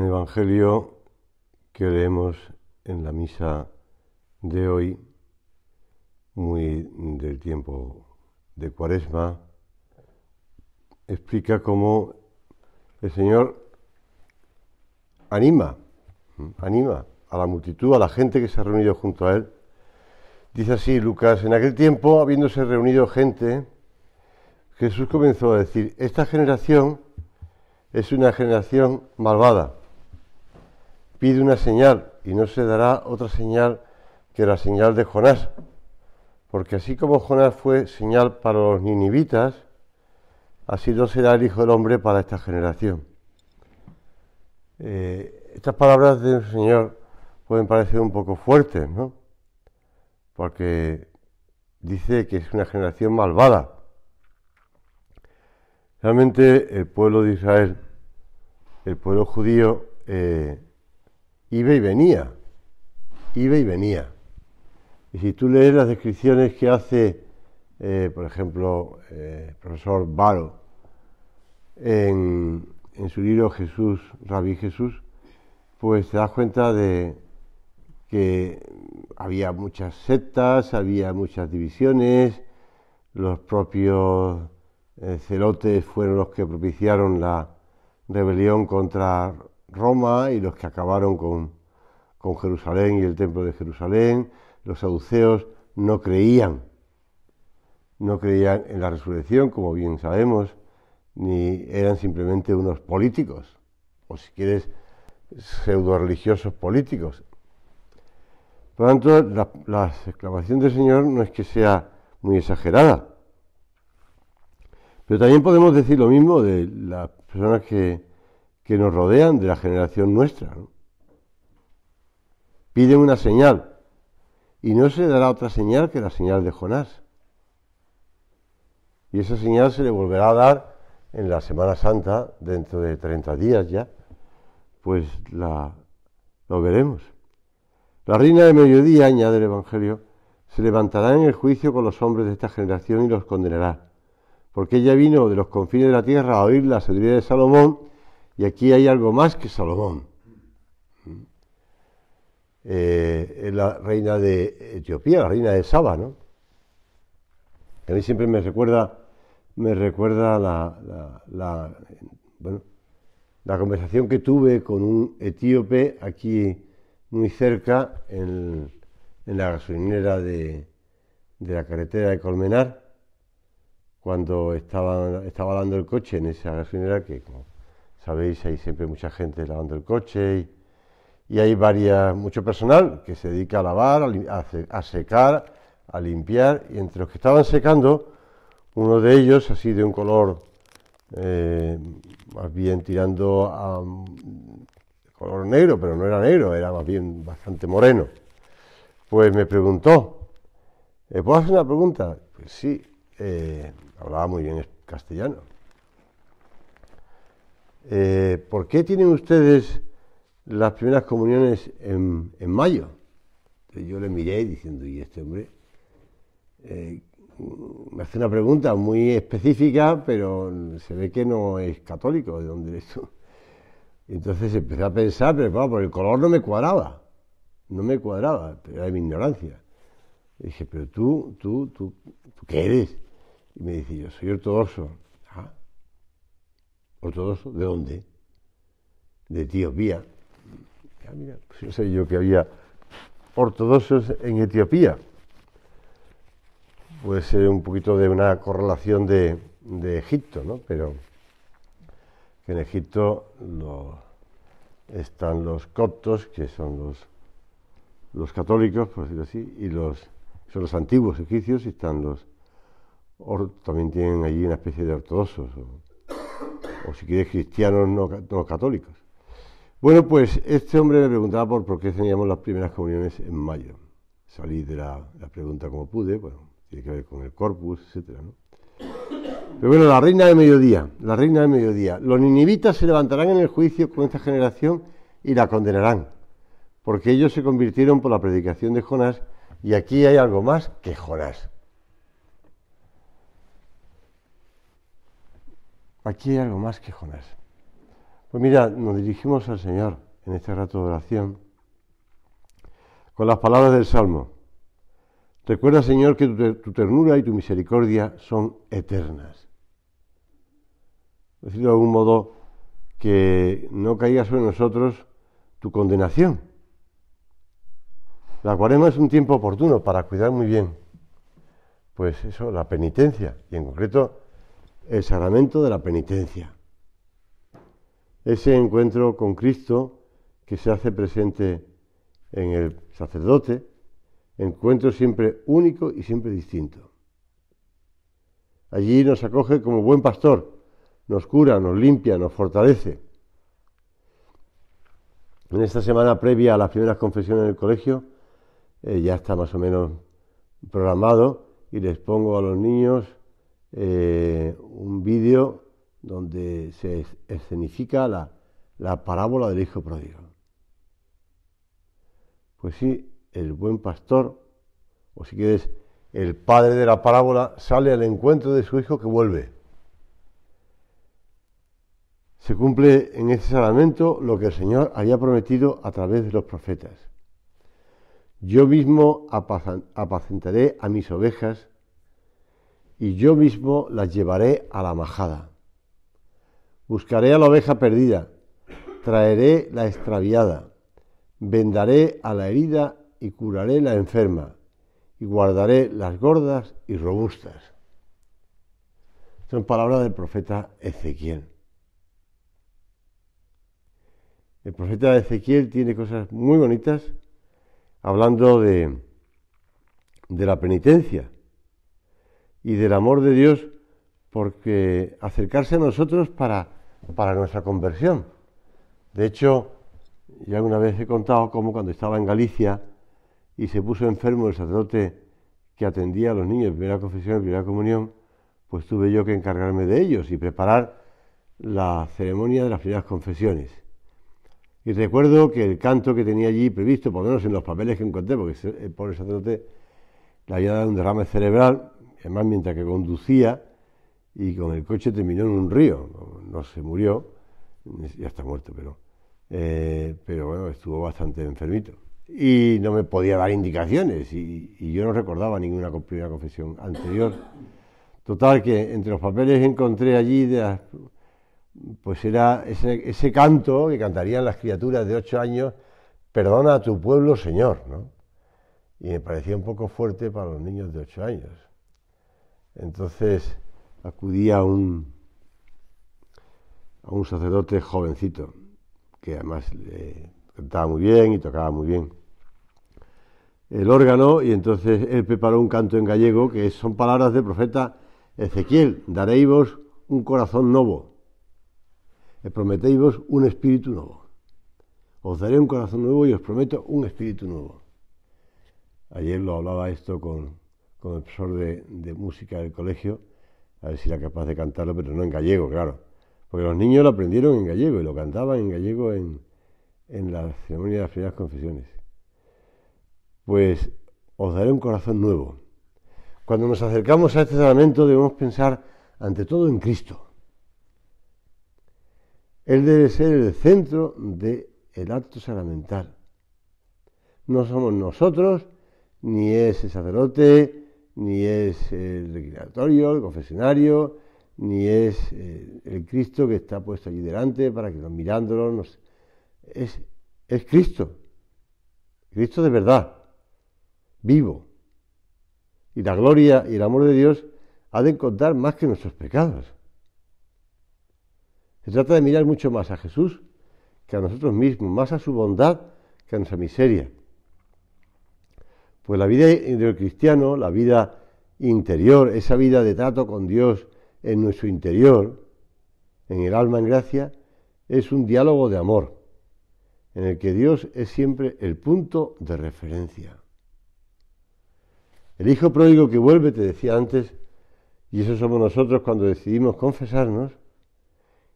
el Evangelio que leemos en la misa de hoy, muy del tiempo de Cuaresma, explica cómo el Señor anima, anima a la multitud, a la gente que se ha reunido junto a Él. Dice así Lucas, en aquel tiempo, habiéndose reunido gente, Jesús comenzó a decir, esta generación es una generación malvada pide una señal y no se dará otra señal que la señal de Jonás. Porque así como Jonás fue señal para los ninivitas, así no será el Hijo del Hombre para esta generación. Eh, estas palabras del Señor pueden parecer un poco fuertes, ¿no? Porque dice que es una generación malvada. Realmente el pueblo de Israel, el pueblo judío, eh, iba y venía, iba y venía. Y si tú lees las descripciones que hace, eh, por ejemplo, el eh, profesor Baro en, su libro Jesús, Rabí Jesús, pues te das cuenta de que había muchas sectas, había muchas divisiones, los propios eh, celotes fueron los que propiciaron la rebelión contra Roma y los que acabaron con, Jerusalén y el templo de Jerusalén, los saduceos no creían, no creían en la resurrección, como bien sabemos, ni eran simplemente unos políticos, o si quieres, pseudo religiosos políticos. Por lo tanto, la, la exclamación del Señor no es que sea muy exagerada. Pero también podemos decir lo mismo de las personas que que nos rodean de la generación nuestra. Piden una señal y no se dará otra señal que la señal de Jonás. Y esa señal se le volverá a dar en la Semana Santa, dentro de 30 días ya, pues la, lo veremos. La reina de mediodía, añade el Evangelio, se levantará en el juicio con los hombres de esta generación y los condenará, porque ella vino de los confines de la tierra a oír la sabiduría de Salomón y aquí hay algo más que Salomón. Eh, es la reina de Etiopía, la reina de Saba, ¿no? A mí siempre me recuerda, me recuerda la, la, conversación que tuve con un etíope aquí muy cerca, en, la gasolinera de, de, la carretera de Colmenar, cuando estaba, estaba dando el coche en esa gasolinera que sabéis, hay siempre mucha gente lavando el coche y, hay varias, mucho personal que se dedica a lavar, a, secar, a limpiar. Y entre los que estaban secando, uno de ellos, así de un color, eh, más bien tirando a color negro, pero no era negro, era más bien bastante moreno, pues me preguntó, ¿Eh, ¿puedo hacer una pregunta? Pues sí, eh, hablaba muy bien castellano. Eh, ¿por qué tienen ustedes las primeras comuniones en, mayo? yo le miré diciendo, ¿y este hombre? Eh, me hace una pregunta muy específica, pero se ve que no es católico, ¿de dónde eres tú? Entonces empecé a pensar, pero el color no me cuadraba, no me cuadraba, era de mi ignorancia. dije, pero tú, tú, tú, ¿tú qué eres? Y me dice, yo soy ortodoxo. Ah, ¿Ortodoxo? ¿De dónde? De Etiopía. Ah, sé pues yo que había ortodoxos en Etiopía. Puede ser un poquito de una correlación de, Egipto, ¿no? Pero que en Egipto están los coptos, que son los, los católicos, por decirlo así, y los, son los antiguos egipcios y están los... también tienen allí una especie de ortodoxos o si quieres cristianos no, católicos. Bueno, pues este hombre me preguntaba por, por qué teníamos las primeras comuniones en mayo. Salí de la, pregunta como pude, bueno, tiene que ver con el corpus, etc. Pero bueno, la reina de mediodía, la reina de mediodía. Los ninivitas se levantarán en el juicio con esta generación y la condenarán, porque ellos se convirtieron por la predicación de Jonás y aquí hay algo más que Jonás. aquí hay algo más que Jonás. Pues mira, nos dirigimos al Señor en este rato de oración con las palabras del Salmo. Recuerda, Señor, que tu, ternura y tu misericordia son eternas. Decirlo de algún modo, que no caiga sobre nosotros tu condenación. La cuarema es un tiempo oportuno para cuidar muy bien, pues eso, la penitencia, y en concreto el sacramento de la penitencia. Ese encuentro con Cristo que se hace presente en el sacerdote, encuentro siempre único y siempre distinto. Allí nos acoge como buen pastor, nos cura, nos limpia, nos fortalece. En esta semana previa a las primeras confesiones en el colegio, eh, ya está más o menos programado y les pongo a los niños eh, un vídeo donde se escenifica la, la parábola del Hijo Pródigo. Pues sí, el buen pastor, o si quieres, el padre de la parábola, sale al encuentro de su hijo que vuelve. Se cumple en este sacramento lo que el Señor había prometido a través de los profetas. Yo mismo apacentaré a mis ovejas y yo mismo las llevaré a la majada. Buscaré a la oveja perdida, traeré la extraviada, vendaré a la herida y curaré la enferma, y guardaré las gordas y robustas. Son palabras del profeta Ezequiel. El profeta Ezequiel tiene cosas muy bonitas hablando de, de la penitencia y del amor de Dios porque acercarse a nosotros para, para nuestra conversión. De hecho, ya alguna vez he contado cómo cuando estaba en Galicia y se puso enfermo el sacerdote que atendía a los niños de primera confesión y primera comunión, pues tuve yo que encargarme de ellos y preparar la ceremonia de las primeras confesiones. Y recuerdo que el canto que tenía allí previsto, por lo menos en los papeles que encontré, porque eh, el pobre sacerdote le había dado un derrame cerebral, además mientras que conducía y con el coche terminó en un río, no, se murió, ya está muerto, pero, eh, pero bueno, estuvo bastante enfermito. Y no me podía dar indicaciones y, yo no recordaba ninguna primera confesión anterior. Total, que entre los papeles encontré allí, pues era ese, ese canto que cantarían las criaturas de ocho años, perdona a tu pueblo, Señor, ¿no? Y me parecía un poco fuerte para los niños de ocho años. Entonces acudía a un, a un sacerdote jovencito, que además cantaba muy bien y tocaba muy bien el órgano y entonces él preparó un canto en gallego que son palabras del profeta Ezequiel, daréis un corazón nuevo, eh, prometéis un espíritu nuevo. Os daré un corazón nuevo y os prometo un espíritu nuevo. Ayer lo hablaba esto con, con profesor de, música del colegio, a ver si era capaz de cantarlo, pero no en gallego, claro. Porque los niños lo aprendieron en gallego y lo cantaban en gallego en, en la ceremonia de las primeras confesiones. Pues os daré un corazón nuevo. Cuando nos acercamos a este sacramento debemos pensar ante todo en Cristo. Él debe ser el centro del acto sacramental. No somos nosotros, ni ese sacerdote, ni es el reclinatorio, el confesionario, ni es eh, el Cristo que está puesto allí delante para que mirándolo nos... Es, es Cristo, Cristo de verdad, vivo. Y la gloria y el amor de Dios ha de encontrar más que nuestros pecados. Se trata de mirar mucho más a Jesús que a nosotros mismos, más a su bondad que a nuestra miseria. Pues la vida del cristiano, la vida interior, esa vida de trato con Dios en nuestro interior, en el alma en gracia, es un diálogo de amor, en el que Dios es siempre el punto de referencia. El Hijo pródigo que vuelve, te decía antes, y eso somos nosotros cuando decidimos confesarnos,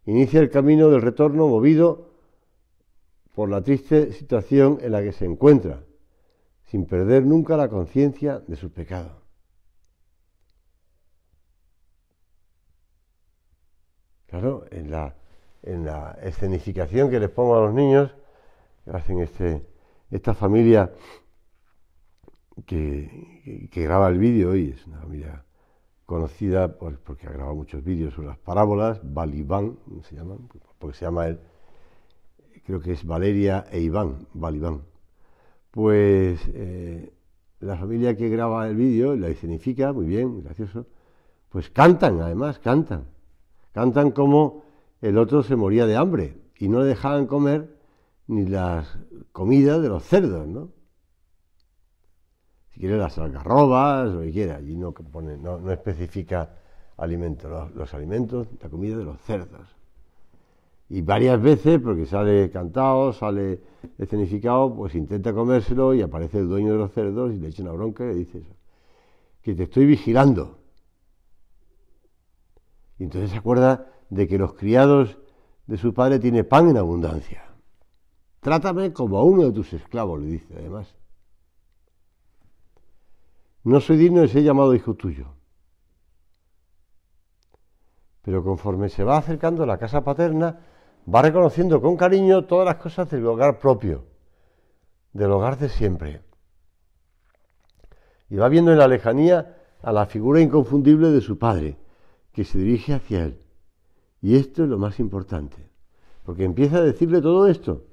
inicia el camino del retorno movido por la triste situación en la que se encuentra sin perder nunca la conciencia de su pecado. Claro, en la, escenificación que les pongo a los niños, que hacen este, esta familia que, graba el vídeo y es una familia conocida porque ha grabado muchos vídeos sobre las parábolas, Balibán se llaman, porque se llama él, creo que es Valeria e Iván, Balibán pues eh, la familia que graba el vídeo, la escenifica, muy bien, gracioso, pues cantan, además, cantan. Cantan como el otro se moría de hambre y no le dejaban comer ni las comidas de los cerdos, ¿no? Si quiere las algarrobas, lo que quiera, allí no, pone, no, especifica alimentos, los alimentos, la comida de los cerdos y varias veces, porque sale cantado, sale escenificado, pues intenta comérselo y aparece el dueño de los cerdos y le echa una bronca y le dice eso, que te estoy vigilando. Y entonces se acuerda de que los criados de su padre tienen pan en abundancia. Trátame como a uno de tus esclavos, le dice además. No soy digno de ser llamado hijo tuyo. Pero conforme se va acercando a la casa paterna, va reconociendo con cariño todas las cosas del hogar propio, del hogar de siempre. Y va viendo en la lejanía a la figura inconfundible de su padre, que se dirige hacia él. Y esto es lo más importante, porque empieza a decirle todo esto.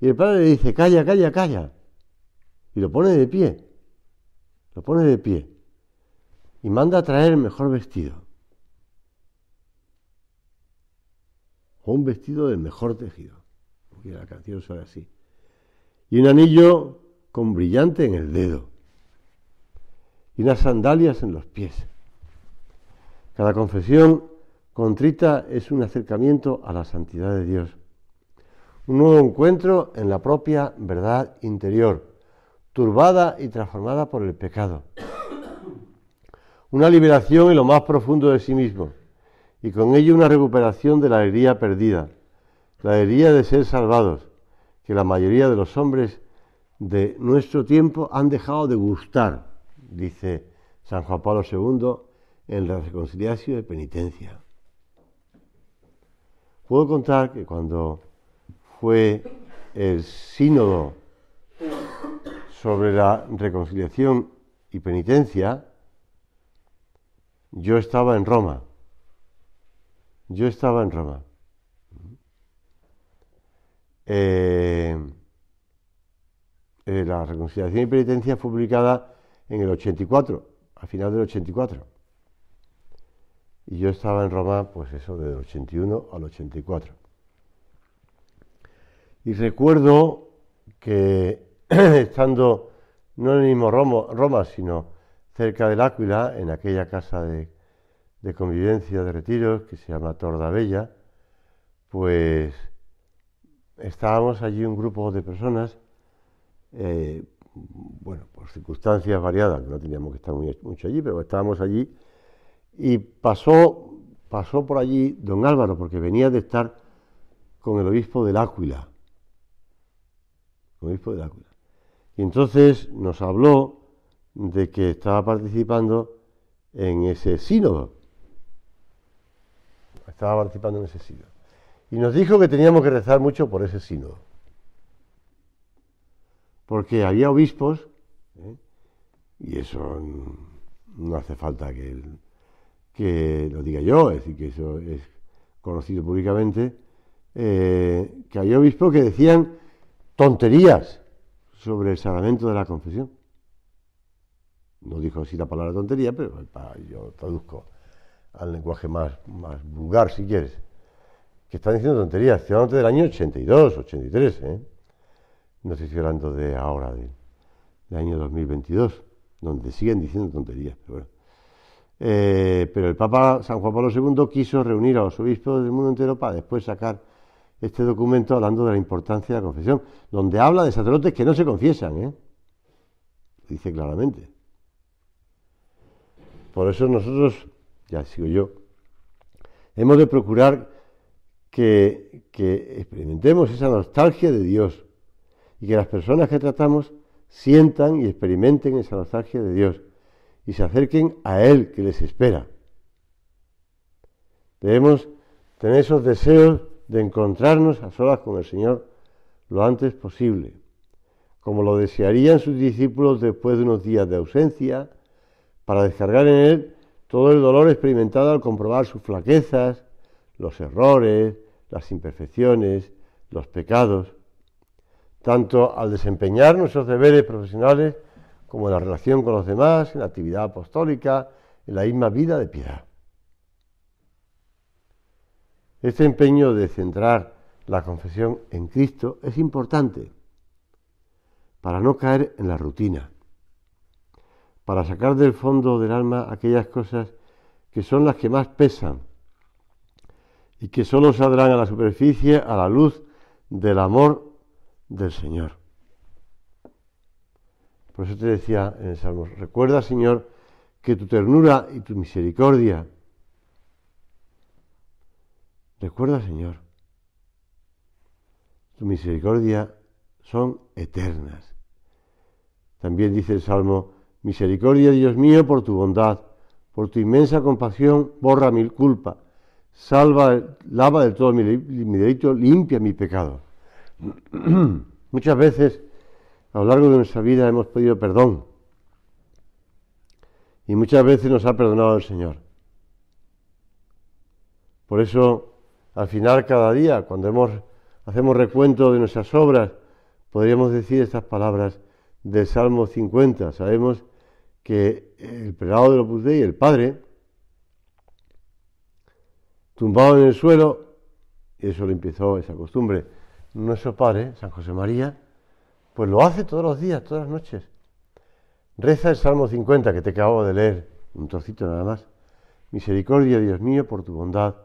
Y el padre le dice, calla, calla, calla. Y lo pone de pie, lo pone de pie. Y manda a traer el mejor vestido. o un vestido de mejor tejido. Porque la canción suena así. Y un anillo con brillante en el dedo. Y unas sandalias en los pies. Cada confesión contrita es un acercamiento a la santidad de Dios. Un nuevo encuentro en la propia verdad interior, turbada y transformada por el pecado. Una liberación en lo más profundo de sí mismo y con ello una recuperación de la alegría perdida, la alegría de ser salvados, que la mayoría de los hombres de nuestro tiempo han dejado de gustar, dice San Juan Pablo II en la reconciliación y penitencia. Puedo contar que cuando fue el sínodo sobre la reconciliación y penitencia, yo estaba en Roma yo estaba en Roma. Eh, eh, la reconciliación y penitencia fue publicada en el 84, al final del 84. Y yo estaba en Roma, pues eso, del 81 al 84. Y recuerdo que estando no en el mismo Roma, Roma sino cerca del Áquila, en aquella casa de de convivencia de retiros que se llama Tordabella, pues estábamos allí un grupo de personas, eh, bueno, por circunstancias variadas, no teníamos que estar mucho allí, pero estábamos allí y pasó, pasó por allí don Álvaro, porque venía de estar con el obispo del Áquila, el obispo del Áquila. Y entonces nos habló de que estaba participando en ese sínodo estaba participando en ese sínodo. Y nos dijo que teníamos que rezar mucho por ese sínodo. Porque había obispos, ¿eh? y eso no hace falta que, que, lo diga yo, es decir, que eso es conocido públicamente, eh, que había obispos que decían tonterías sobre el sacramento de la confesión. No dijo así la palabra tontería, pero yo traduzco al lenguaje más, vulgar, si quieres, que están diciendo tonterías. hablando del año 82, 83, ¿eh? No estoy hablando de ahora, del año 2022, donde siguen diciendo tonterías, eh, pero el Papa San Juan Pablo II quiso reunir a los obispos del mundo entero para después sacar este documento hablando de la importancia de la confesión, donde habla de sacerdotes que no se confiesan, Lo ¿eh? dice claramente. Por eso nosotros ya sigo yo, hemos de procurar que, experimentemos esa nostalgia de Dios y que las personas que tratamos sientan y experimenten esa nostalgia de Dios y se acerquen a Él que les espera. Debemos tener esos deseos de encontrarnos a solas con el Señor lo antes posible, como lo desearían sus discípulos después de unos días de ausencia, para descargar en Él todo el dolor experimentado al comprobar sus flaquezas, los errores, las imperfecciones, los pecados, tanto al desempeñar nuestros deberes profesionales como en la relación con los demás, en la actividad apostólica, en la misma vida de piedad. Este empeño de centrar la confesión en Cristo es importante para no caer en la rutina, para sacar del fondo del alma aquellas cosas que son las que más pesan y que solo saldrán a la superficie a la luz del amor del Señor. Por eso te decía en el Salmo, recuerda Señor que tu ternura y tu misericordia, recuerda Señor, tu misericordia son eternas. También dice el Salmo, Misericordia, Dios mío, por tu bondad, por tu inmensa compasión, borra mi culpa, salva, lava de todo mi, delito, limpia mi pecado. Muchas veces a lo largo de nuestra vida hemos pedido perdón y muchas veces nos ha perdonado el Señor. Por eso, al final cada día, cuando hemos, hacemos recuento de nuestras obras, podríamos decir estas palabras del Salmo 50. Sabemos que el prelado de Opus y el padre, tumbado en el suelo, y eso lo empezó esa costumbre, nuestro padre, San José María, pues lo hace todos los días, todas las noches. Reza el Salmo 50 que te acabo de leer, un trocito nada más. Misericordia, Dios mío, por tu bondad,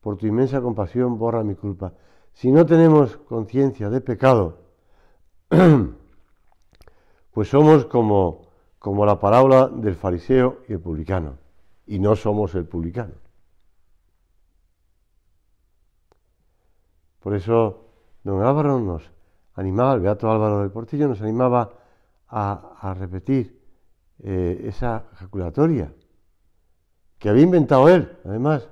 por tu inmensa compasión, borra mi culpa. Si no tenemos conciencia de pecado, pues somos como como la parábola del fariseo y el publicano, y no somos el publicano. Por eso don Álvaro nos animaba, el beato Álvaro del Portillo nos animaba a, repetir eh, esa jaculatoria que había inventado él, además.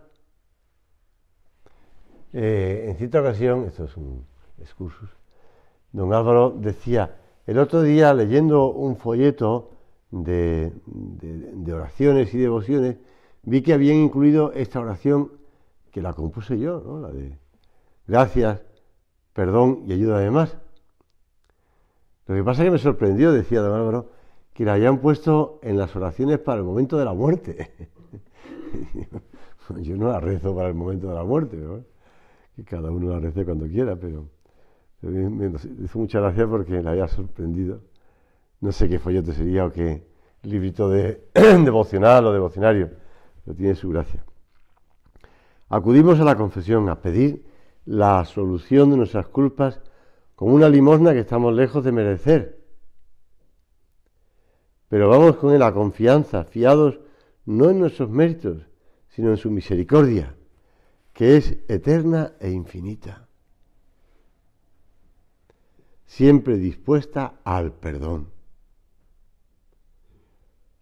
Eh, en cierta ocasión, esto es un excursus, don Álvaro decía, el otro día leyendo un folleto de, oraciones y devociones, vi que habían incluido esta oración que la compuse yo, ¿no? la de gracias, perdón y ayuda además. Lo que pasa es que me sorprendió, decía don Álvaro, que la hayan puesto en las oraciones para el momento de la muerte. yo no la rezo para el momento de la muerte, que cada uno la rece cuando quiera, pero me hizo mucha gracias porque la haya sorprendido no sé qué folleto sería o qué librito de devocional o devocionario, pero tiene su gracia. Acudimos a la confesión a pedir la solución de nuestras culpas con una limosna que estamos lejos de merecer. Pero vamos con la confianza, fiados no en nuestros méritos, sino en su misericordia, que es eterna e infinita. Siempre dispuesta al perdón.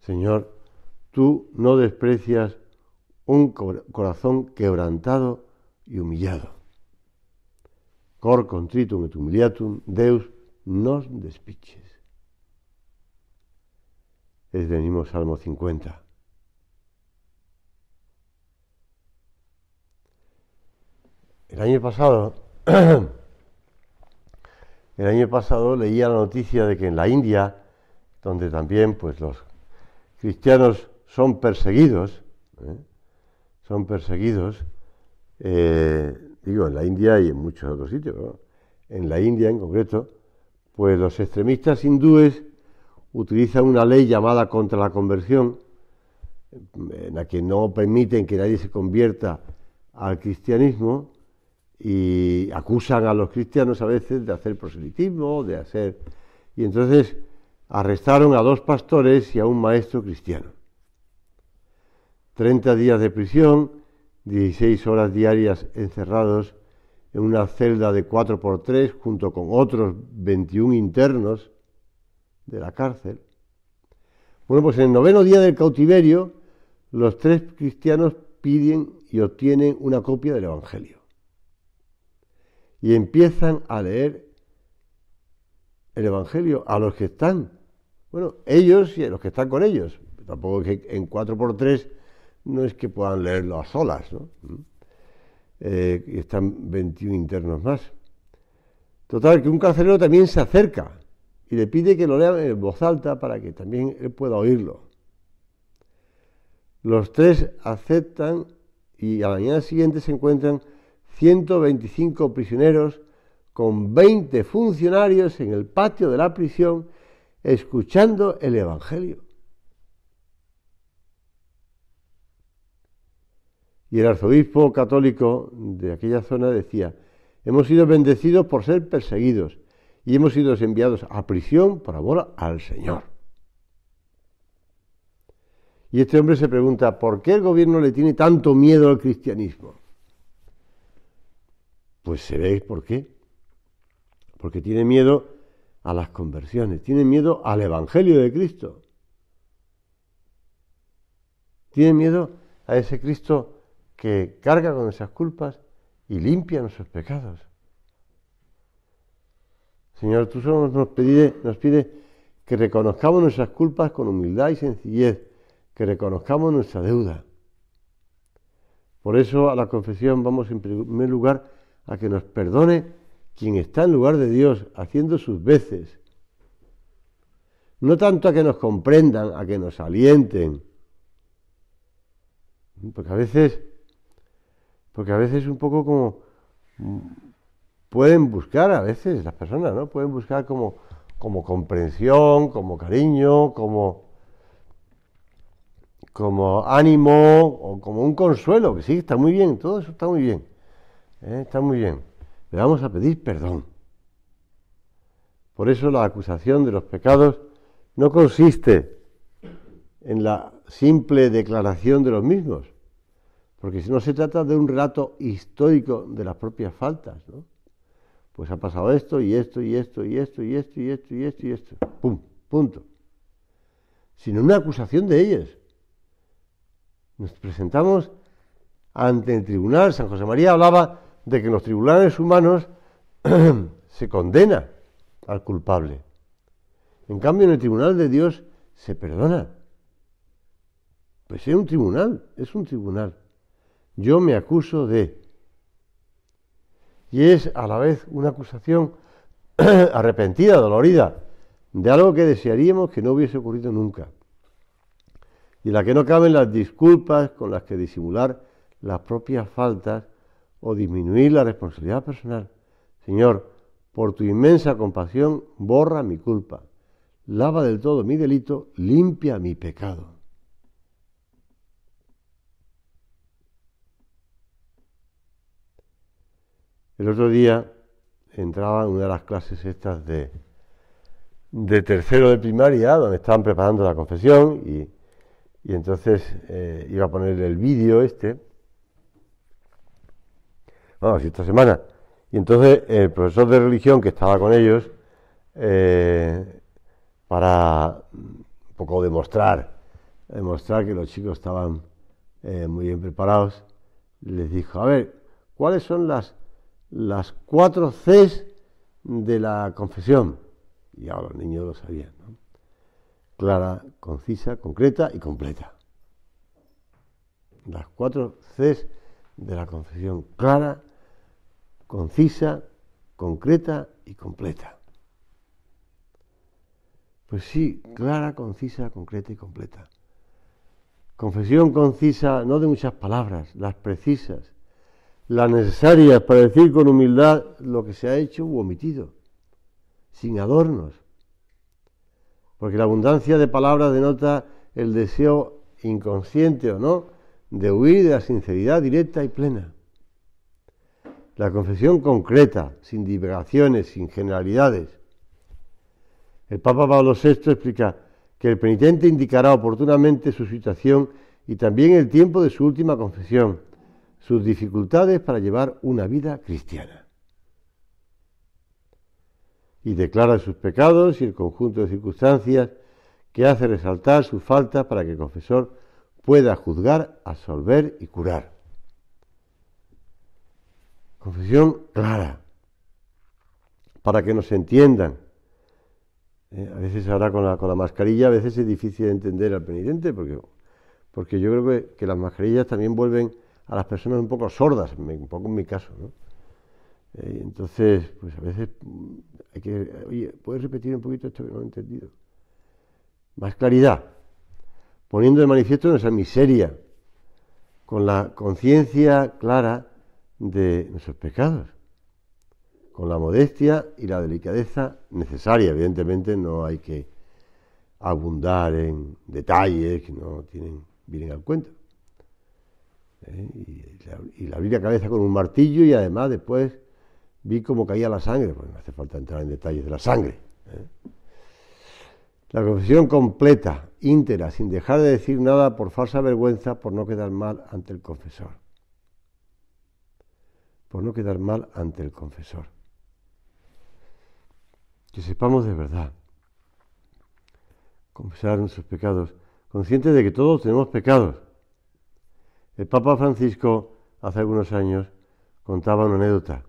Señor, tú no desprecias un corazón quebrantado y humillado. Cor contritum et humiliatum, Deus nos despiches. Es venimos Salmo 50. El año pasado, el año pasado leía la noticia de que en la India, donde también pues los cristianos son perseguidos, ¿eh? son perseguidos, eh, digo, en la India y en muchos otros sitios, en la India en concreto, pues los extremistas hindúes utilizan una ley llamada contra la conversión, en la que no permiten que nadie se convierta al cristianismo y acusan a los cristianos a veces de hacer proselitismo, de hacer... Y entonces arrestaron a dos pastores y a un maestro cristiano. Treinta días de prisión, 16 horas diarias encerrados en una celda de cuatro por tres, junto con otros 21 internos de la cárcel. Bueno, pues en el noveno día del cautiverio, los tres cristianos piden y obtienen una copia del Evangelio. Y empiezan a leer el Evangelio a los que están bueno, ellos y los que están con ellos, tampoco es que en 4x3 no es que puedan leerlo a solas, ¿no? Mm. Eh, y están 21 internos más. Total, que un carcelero también se acerca y le pide que lo lea en voz alta para que también él pueda oírlo. Los tres aceptan y a la mañana siguiente se encuentran 125 prisioneros con 20 funcionarios en el patio de la prisión escuchando el Evangelio. Y el arzobispo católico de aquella zona decía, hemos sido bendecidos por ser perseguidos y hemos sido enviados a prisión por amor al Señor. Y este hombre se pregunta, ¿por qué el gobierno le tiene tanto miedo al cristianismo? Pues se ve por qué. Porque tiene miedo a las conversiones, Tiene miedo al Evangelio de Cristo. Tiene miedo a ese Cristo que carga con esas culpas y limpia nuestros pecados. Señor, tú solo nos pides nos pide que reconozcamos nuestras culpas con humildad y sencillez, que reconozcamos nuestra deuda. Por eso a la confesión vamos en primer lugar a que nos perdone quien está en lugar de Dios haciendo sus veces, no tanto a que nos comprendan, a que nos alienten, porque a veces, porque a veces un poco como pueden buscar a veces las personas, ¿no? Pueden buscar como, como comprensión, como cariño, como, como ánimo o como un consuelo, que sí, está muy bien, todo eso está muy bien, ¿eh? está muy bien le vamos a pedir perdón. Por eso la acusación de los pecados no consiste en la simple declaración de los mismos, porque si no se trata de un relato histórico de las propias faltas, ¿no? Pues ha pasado esto y esto y esto y esto y esto y esto y esto y esto. Pum, punto. Sino una acusación de ellos. Nos presentamos ante el tribunal. San José María hablaba de que en los tribunales humanos se condena al culpable. En cambio, en el tribunal de Dios se perdona. Pues es un tribunal, es un tribunal. Yo me acuso de... Y es a la vez una acusación arrepentida, dolorida, de algo que desearíamos que no hubiese ocurrido nunca. Y la que no caben las disculpas con las que disimular las propias faltas o disminuir la responsabilidad personal. Señor, por tu inmensa compasión, borra mi culpa, lava del todo mi delito, limpia mi pecado. El otro día entraba en una de las clases estas de, de tercero de primaria, donde estaban preparando la confesión, y, entonces eh, iba a poner el vídeo este vamos, esta semana. Y entonces el profesor de religión que estaba con ellos, eh, para un poco demostrar, demostrar que los chicos estaban eh, muy bien preparados, les dijo, a ver, ¿cuáles son las, las cuatro Cs de la confesión? Y ahora los niños lo sabían, ¿no? Clara, concisa, concreta y completa. Las cuatro Cs de la confesión, clara, concisa, concreta y completa. Pues sí, clara, concisa, concreta y completa. Confesión concisa, no de muchas palabras, las precisas, las necesarias para decir con humildad lo que se ha hecho u omitido, sin adornos. Porque la abundancia de palabras denota el deseo inconsciente o no de huir de la sinceridad directa y plena. La confesión concreta, sin divagaciones, sin generalidades. El Papa Pablo VI explica que el penitente indicará oportunamente su situación y también el tiempo de su última confesión, sus dificultades para llevar una vida cristiana. Y declara sus pecados y el conjunto de circunstancias que hace resaltar sus faltas para que el confesor pueda juzgar, absolver y curar. Confesión clara, para que nos entiendan. Eh, a veces ahora con la, con la, mascarilla, a veces es difícil entender al penitente, porque, porque yo creo que, las mascarillas también vuelven a las personas un poco sordas, un poco en mi caso. ¿no? Eh, entonces, pues a veces mm, hay que, oye, ¿puedes repetir un poquito esto que no he entendido? Más claridad, poniendo de manifiesto nuestra miseria, con la conciencia clara de nuestros pecados, con la modestia y la delicadeza necesaria. Evidentemente no hay que abundar en detalles que no tienen, vienen al cuento. ¿eh? Y, la, le abrí la cabeza con un martillo y además después vi cómo caía la sangre, porque no hace falta entrar en detalles de la sangre. ¿eh? La confesión completa, íntegra, sin dejar de decir nada por falsa vergüenza, por no quedar mal ante el confesor por no quedar mal ante el confesor. Que sepamos de verdad confesar nuestros pecados, conscientes de que todos tenemos pecados. El Papa Francisco hace algunos años contaba una anécdota.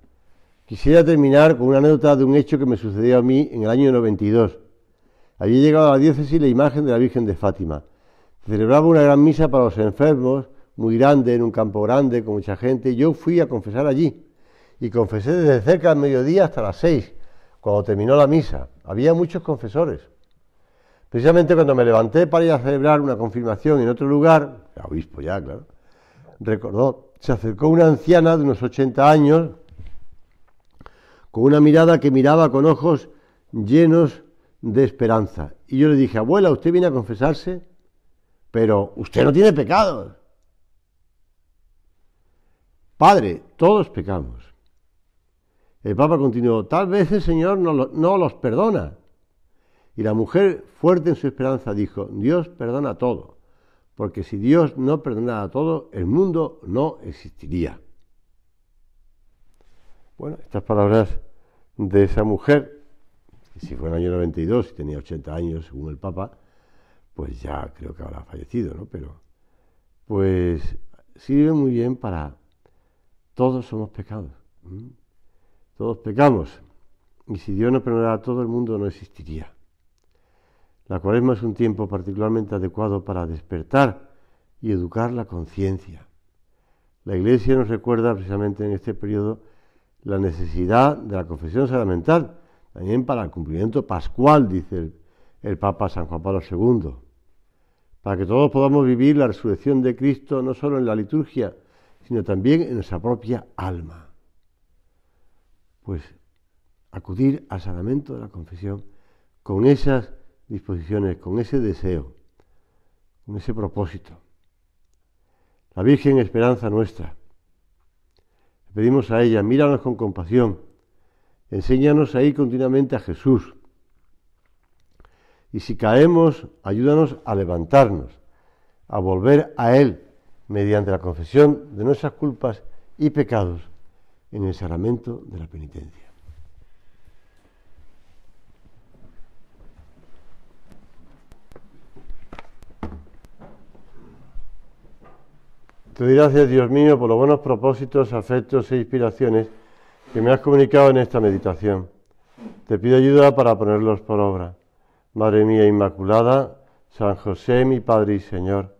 Quisiera terminar con una anécdota de un hecho que me sucedió a mí en el año 92. Había llegado a la diócesis la imagen de la Virgen de Fátima. celebraba una gran misa para los enfermos, muy grande, en un campo grande, con mucha gente. Yo fui a confesar allí y confesé desde cerca del mediodía hasta las seis, cuando terminó la misa. Había muchos confesores. Precisamente cuando me levanté para ir a celebrar una confirmación en otro lugar, el obispo ya, claro, recordó, se acercó una anciana de unos 80 años, con una mirada que miraba con ojos llenos de esperanza. Y yo le dije, abuela, usted viene a confesarse, pero usted no tiene pecados. Padre, todos pecamos. El Papa continuó, tal vez el Señor no, los perdona. Y la mujer, fuerte en su esperanza, dijo, Dios perdona todo, porque si Dios no perdonara todo, el mundo no existiría. Bueno, estas palabras de esa mujer, si fue en el año 92 y tenía 80 años, según el Papa, pues ya creo que habrá fallecido, ¿no? Pero, pues sirve muy bien para todos somos pecados. Todos pecamos. Y si Dios no perdonara a todo el mundo, no existiría. La cuaresma es un tiempo particularmente adecuado para despertar y educar la conciencia. La Iglesia nos recuerda precisamente en este periodo la necesidad de la confesión sacramental, también para el cumplimiento pascual, dice el, Papa San Juan Pablo II, para que todos podamos vivir la resurrección de Cristo no solo en la liturgia, sino también en nuestra propia alma. Pues acudir al sacramento de la confesión con esas disposiciones, con ese deseo, con ese propósito. La Virgen Esperanza nuestra. Le pedimos a ella, míranos con compasión, enséñanos ahí continuamente a Jesús. Y si caemos, ayúdanos a levantarnos, a volver a Él mediante la confesión de nuestras culpas y pecados en el sacramento de la penitencia. Te doy gracias, Dios mío, por los buenos propósitos, afectos e inspiraciones que me has comunicado en esta meditación. Te pido ayuda para ponerlos por obra. Madre mía Inmaculada, San José, mi Padre y Señor,